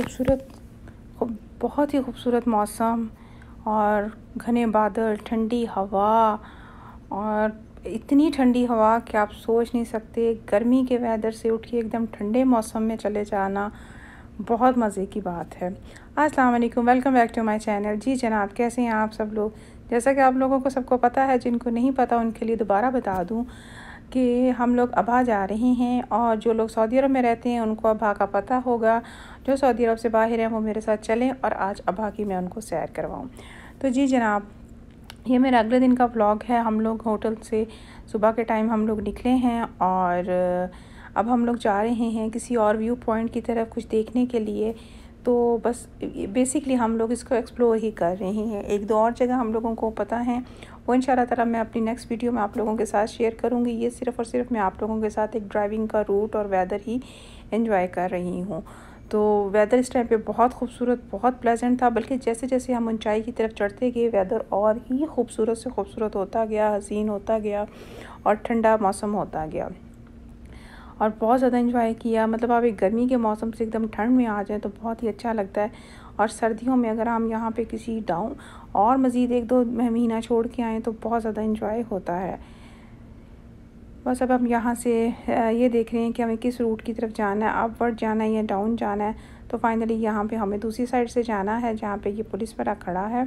खूबसूरत बहुत ही खूबसूरत मौसम और घने बादल ठंडी हवा और इतनी ठंडी हवा कि आप सोच नहीं सकते गर्मी के वेदर से उठ के एकदम ठंडे मौसम में चले जाना बहुत मज़े की बात है अस्सलाम वालेकुम welcome back to my channel जी जनाब कैसे हैं आप सब लोग जैसा कि आप लोगों को सबको पता है जिनको नहीं पता उनके लिए दोबारा बता दूँ कि हम लोग अबा जा रहे हैं और जो लोग सऊदी अरब में रहते हैं उनको अबा का पता होगा जो सऊदी अरब से बाहर हैं वो मेरे साथ चलें और आज अबा की मैं उनको सैर करवाऊँ तो जी जनाब ये मेरा अगले दिन का व्लॉग है हम लोग होटल से सुबह के टाइम हम लोग निकले हैं और अब हम लोग जा रहे हैं किसी और व्यू पॉइंट की तरफ कुछ देखने के लिए तो बस बेसिकली हम लोग इसको एक्सप्लोर ही कर रहे हैं एक दो और जगह हम लोगों को पता है वो इन ताला मैं अपनी नेक्स्ट वीडियो में आप लोगों के साथ शेयर करूँगी ये सिर्फ़ और सिर्फ मैं आप लोगों के साथ एक ड्राइविंग का रूट और वेदर ही इन्जॉय कर रही हूँ तो वेदर इस टाइम पे बहुत खूबसूरत बहुत प्लेजेंट था बल्कि जैसे जैसे हम ऊंचाई की तरफ चढ़ते गए वेदर और ही खूबसूरत से खूबसूरत होता गया हसीन होता गया और ठंडा मौसम होता गया और बहुत ज़्यादा इन्जॉय किया मतलब आप एक गर्मी के मौसम से एकदम ठंड में आ जाएँ तो बहुत ही अच्छा लगता है और सर्दियों में अगर हम यहाँ पे किसी डाउन और मज़ीद एक दो महीना छोड़ के आएँ तो बहुत ज़्यादा इन्जॉय होता है बस अब हम यहाँ से ये देख रहे हैं कि हमें किस रूट की तरफ जाना है अपवर्ड जाना है या डाउन जाना है तो फाइनली यहाँ पे हमें दूसरी साइड से जाना है जहाँ पे ये पुलिस वाला खड़ा है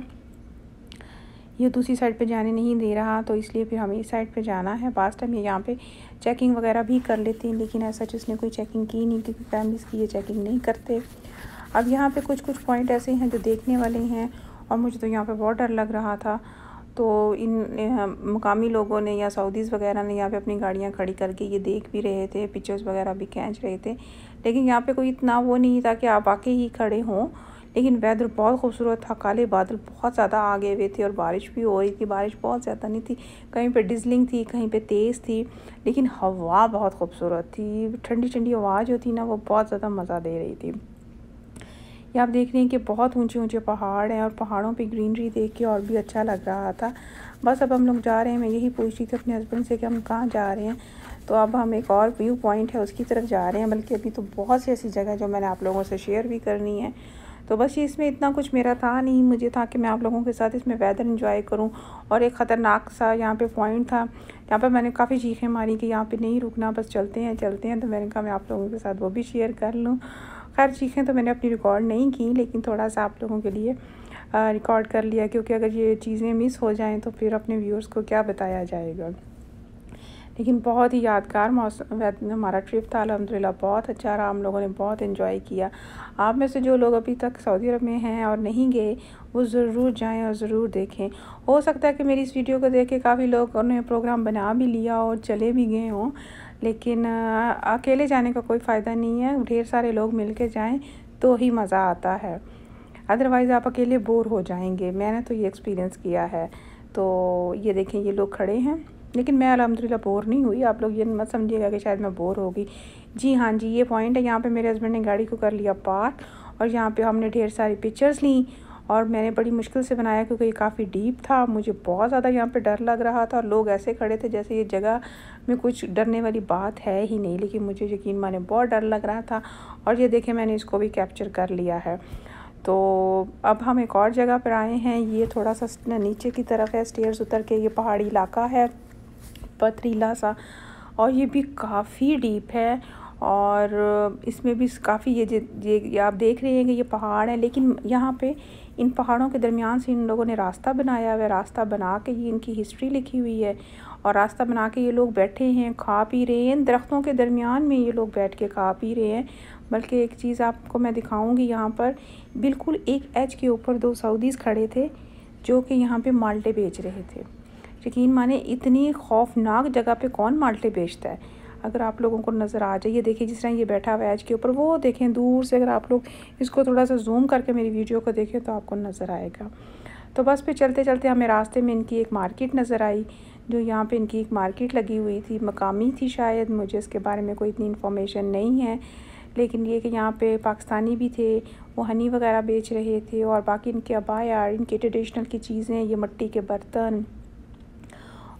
ये दूसरी साइड पे जाने नहीं दे रहा तो इसलिए फिर हमें इस साइड पे जाना है पास टाइम ये यहाँ पे चेकिंग वगैरह भी कर लेते हैं लेकिन ऐसा जिसने कोई चेकिंग की नहीं क्योंकि फैमिलीज़ की ये चेकिंग नहीं करते अब यहाँ पे कुछ कुछ पॉइंट ऐसे हैं जो देखने वाले हैं और मुझे तो यहाँ पर बहुत डर लग रहा था तो इन मुकामी लोगों ने या सऊदीज़ वगैरह ने यहाँ पे अपनी गाड़ियाँ खड़ी करके ये देख भी रहे थे पिक्चर्स वगैरह भी खींच रहे थे लेकिन यहाँ पे कोई इतना वो नहीं था कि आप आके ही खड़े हों लेकिन वेदर बहुत खूबसूरत था काले बादल बहुत ज़्यादा आ गए हुए थे और बारिश भी हो रही थी बारिश बहुत ज़्यादा नहीं थी कहीं पर डिजलिंग थी कहीं पर तेज़ थी लेकिन हवा बहुत खूबसूरत थी ठंडी ठंडी हवा जो थी ना वो बहुत ज़्यादा मज़ा दे रही थी ये आप देख रहे हैं कि बहुत ऊंचे ऊंचे पहाड़ हैं और पहाड़ों पे ग्रीनरी देख के और भी अच्छा लग रहा था बस अब हम लोग जा रहे हैं मैं यही पूछ रही थी अपने हस्बैंड से कि हम कहाँ जा रहे हैं तो अब हम एक और व्यू पॉइंट है उसकी तरफ जा रहे हैं बल्कि अभी तो बहुत सी ऐसी जगह जो मैंने आप लोगों से शेयर भी करनी है तो बस ये इसमें इतना कुछ मेरा था नहीं मुझे था कि मैं आप लोगों के साथ इसमें वेदर इन्जॉय करूँ और एक ख़तरनाक सा यहाँ पे पॉइंट था यहाँ पर मैंने काफ़ी चीखें मारी कि यहाँ पे नहीं रुकना बस चलते हैं चलते हैं तो मैंने कहा मैं आप लोगों के साथ वो भी शेयर कर लूँ खैर चीखें तो मैंने अपनी रिकॉर्ड नहीं की लेकिन थोड़ा सा आप लोगों के लिए रिकॉर्ड कर लिया क्योंकि अगर ये चीज़ें मिस हो जाएँ तो फिर अपने व्यूअर्स को क्या बताया जाएगा लेकिन बहुत ही यादगार मौसम हमारा ट्रिप था अलहमदिल्ला बहुत अच्छा रहा हम लोगों ने बहुत इन्जॉय किया आप में से जो लोग अभी तक सऊदी अरब में हैं और नहीं गए वो ज़रूर जाएं और ज़रूर देखें हो सकता है कि मेरी इस वीडियो को देख के काफ़ी लोग उन्होंने प्रोग्राम बना भी लिया और चले भी गए हों लेकिन अकेले जाने का कोई फ़ायदा नहीं है ढेर सारे लोग मिल के जाएँ तो ही मज़ा आता है अदरवाइज़ आप अकेले बोर हो जाएंगे मैंने तो ये एक्सपीरियंस किया है तो ये देखें ये लोग खड़े हैं लेकिन मैं अलहमदिल्ला बोर नहीं हुई आप लोग ये मत समझिएगा कि शायद मैं बोर होगी जी हाँ जी ये पॉइंट है यहाँ पे मेरे हस्बैंड ने गाड़ी को कर लिया पार्क और यहाँ पे हमने ढेर सारी पिक्चर्स ली और मैंने बड़ी मुश्किल से बनाया क्योंकि ये काफ़ी डीप था मुझे बहुत ज़्यादा यहाँ पे डर लग रहा था और लोग ऐसे खड़े थे जैसे ये जगह में कुछ डरने वाली बात है ही नहीं लेकिन मुझे यकीन माने बहुत डर लग रहा था और ये देखे मैंने इसको भी कैप्चर कर लिया है तो अब हम एक और जगह पर आए हैं ये थोड़ा सा नीचे की तरफ है स्टेयर्स उतर के ये पहाड़ी इलाका है पथरीला सा और ये भी काफ़ी डीप है और इसमें भी काफ़ी ये ये आप देख रहे हैं कि ये पहाड़ है लेकिन यहाँ पे इन पहाड़ों के दरमियान से इन लोगों ने रास्ता बनाया हुआ रास्ता बना के ये इनकी हिस्ट्री लिखी हुई है और रास्ता बना के ये लोग बैठे हैं खा पी रहे हैं दरख्तों के दरमियान में ये लोग बैठ के खा पी रहे हैं बल्कि एक चीज़ आपको मैं दिखाऊँगी यहाँ पर बिल्कुल एक एच के ऊपर दो सऊदीज़ खड़े थे जो कि यहाँ पर माल्टे बेच रहे थे यकीन माने इतनी खौफनाक जगह पे कौन माल्टे बेचता है अगर आप लोगों को नज़र आ जाए ये देखिए जिस तरह ये बैठा हुआ है आज के ऊपर वो देखें दूर से अगर आप लोग इसको थोड़ा सा जूम करके मेरी वीडियो को देखें तो आपको नज़र आएगा तो बस पे चलते चलते हमें रास्ते में इनकी एक मार्केट नज़र आई जो यहाँ पे इनकी एक मार्केट लगी हुई थी मकामी थी शायद मुझे इसके बारे में कोई इतनी इन्फॉर्मेशन नहीं है लेकिन ये कि यहाँ पे पाकिस्तानी भी थे वो हनी वगैरह बेच रहे थे और बाकी इनके अबाया इनके ट्रेडिशनल की चीज़ें ये मट्टी के बर्तन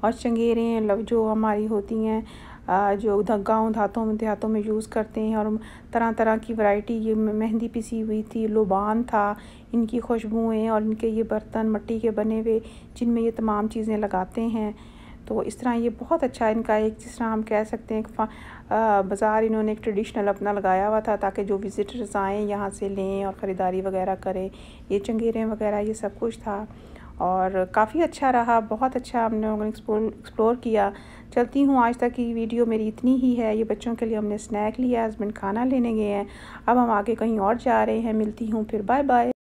और चंगेरें जो हमारी होती हैं जो गाँव धातों में देहातों में यूज़ करते हैं और तरह तरह की वैरायटी ये मेहंदी पिसी हुई थी लोबान था इनकी खुशबुएँ और इनके ये बर्तन मिट्टी के बने हुए जिनमें ये तमाम चीज़ें लगाते हैं तो इस तरह ये बहुत अच्छा इनका एक जिस तरह हम कह सकते हैं एक बाज़ार इन्होंने एक ट्रेडिशनल अपना लगाया हुआ था ताकि जो विज़िटर्स आएँ यहाँ से लें और ख़रीदारी वगैरह करें ये चंगेरें वगैरह ये सब कुछ था और काफ़ी अच्छा रहा बहुत अच्छा हमने लोगों ने एक्सप्लोर किया चलती हूँ आज तक की वीडियो मेरी इतनी ही है ये बच्चों के लिए हमने स्नैक लिया हस्बैंड खाना लेने गए हैं अब हम आगे कहीं और जा रहे हैं मिलती हूँ फिर बाय बाय